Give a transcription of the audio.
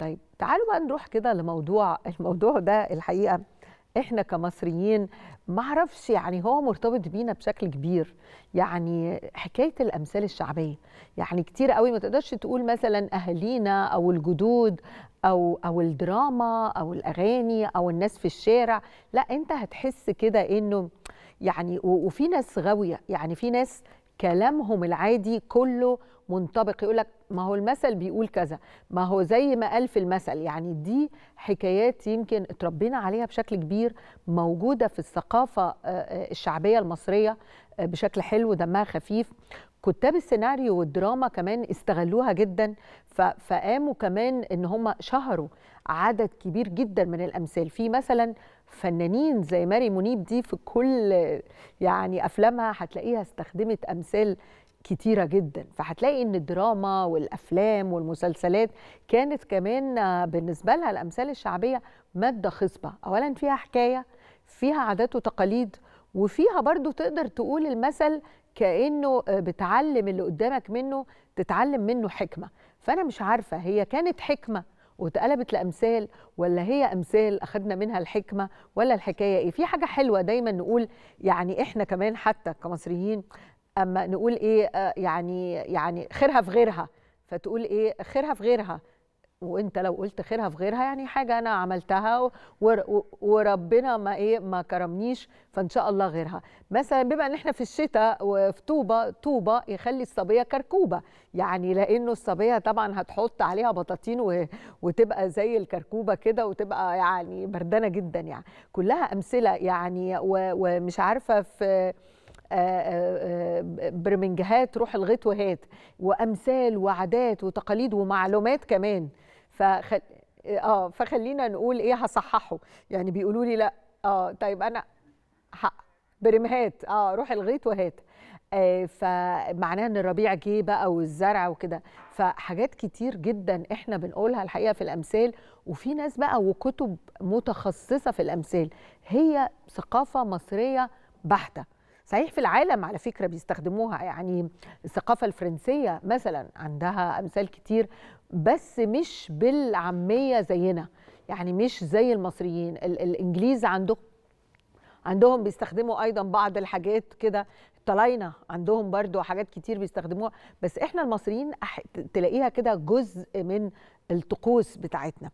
طيب تعالوا بقى نروح كده لموضوع الموضوع ده الحقيقه احنا كمصريين معرفش يعني هو مرتبط بينا بشكل كبير يعني حكايه الامثال الشعبيه يعني كتير قوي ما تقدرش تقول مثلا اهالينا او الجدود او او الدراما او الاغاني او الناس في الشارع لا انت هتحس كده انه يعني وفي ناس غاويه يعني في ناس كلامهم العادي كله منطبق يقول لك ما هو المثل بيقول كذا ما هو زي ما قال في المثل يعني دي حكايات يمكن اتربينا عليها بشكل كبير موجوده في الثقافه آه، آه، الشعبيه المصريه آه، بشكل حلو دمها خفيف كتاب السيناريو والدراما كمان استغلوها جدا فقاموا كمان ان هم شهروا عدد كبير جدا من الامثال في مثلا فنانين زي ماري منيب دي في كل يعني افلامها هتلاقيها استخدمت امثال كتيره جدا فهتلاقي ان الدراما والافلام والمسلسلات كانت كمان بالنسبه لها الامثال الشعبيه ماده خصبه اولا فيها حكايه فيها عادات وتقاليد وفيها برضو تقدر تقول المثل كانه آه، بتعلم اللي قدامك منه تتعلم منه حكمه فانا مش عارفه هي كانت حكمه واتقلبت لامثال ولا هي امثال اخذنا منها الحكمه ولا الحكايه ايه في حاجه حلوه دايما نقول يعني احنا كمان حتى كمصريين اما نقول ايه آه، يعني يعني خيرها في غيرها فتقول ايه خيرها في غيرها وانت لو قلت خيرها في غيرها يعني حاجه انا عملتها وربنا ما ايه ما كرمنيش فان شاء الله غيرها مثلا بما ان احنا في الشتاء وفي طوبه طوبه يخلي الصبيه كركوبه يعني لانه الصبيه طبعا هتحط عليها بطاطين وتبقى زي الكركوبه كده وتبقى يعني بردانه جدا يعني كلها امثله يعني ومش عارفه في آه، آه، آه، برمنجهات روح الغيط وهات وامثال وعادات وتقاليد ومعلومات كمان فخل... اه فخلينا نقول ايه هصححه يعني بيقولوا لي لا اه طيب انا ح... برمهات اه روح الغيط وهات آه فمعناه ان الربيع جه بقى والزرع وكده فحاجات كتير جدا احنا بنقولها الحقيقه في الامثال وفي ناس بقى وكتب متخصصه في الامثال هي ثقافه مصريه بحته صحيح في العالم على فكرة بيستخدموها يعني الثقافة الفرنسية مثلا عندها أمثال كتير بس مش بالعامية زينا يعني مش زي المصريين ال الإنجليز عندهم عندهم بيستخدموا أيضا بعض الحاجات كده الطلاينة عندهم برضو حاجات كتير بيستخدموها بس إحنا المصريين تلاقيها كده جزء من الطقوس بتاعتنا